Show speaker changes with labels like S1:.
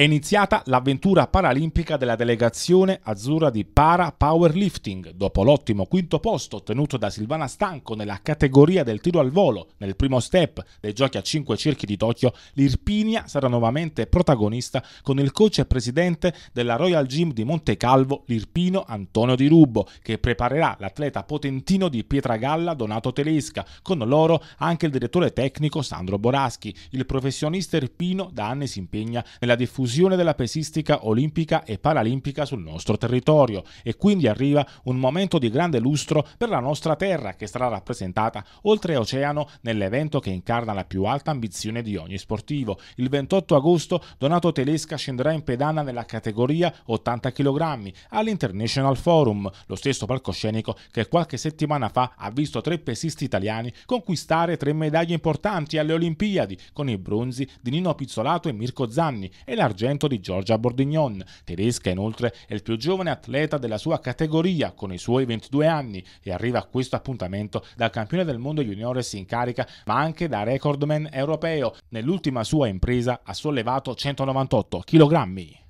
S1: È iniziata l'avventura paralimpica della delegazione azzurra di para powerlifting dopo l'ottimo quinto posto ottenuto da Silvana Stanco nella categoria del tiro al volo nel primo step dei giochi a 5 cerchi di Tokyo. L'Irpinia sarà nuovamente protagonista con il coach e presidente della Royal Gym di Monte Calvo, l'Irpino Antonio Di Rubbo, che preparerà l'atleta potentino di Pietragalla Donato Telesca. Con loro anche il direttore tecnico Sandro Boraschi. Il professionista irpino da anni si impegna nella diffusione diffusione della pesistica olimpica e paralimpica sul nostro territorio e quindi arriva un momento di grande lustro per la nostra terra che sarà rappresentata oltreoceano nell'evento che incarna la più alta ambizione di ogni sportivo. Il 28 agosto Donato Telesca scenderà in pedana nella categoria 80 kg all'International Forum, lo stesso palcoscenico che qualche settimana fa ha visto tre pesisti italiani conquistare tre medaglie importanti alle Olimpiadi con i bronzi di Nino Pizzolato e Mirko Zanni e la argento di Giorgia Bordignon. Tedesca inoltre è il più giovane atleta della sua categoria con i suoi 22 anni e arriva a questo appuntamento da campione del mondo juniores in carica ma anche da recordman europeo. Nell'ultima sua impresa ha sollevato 198 kg.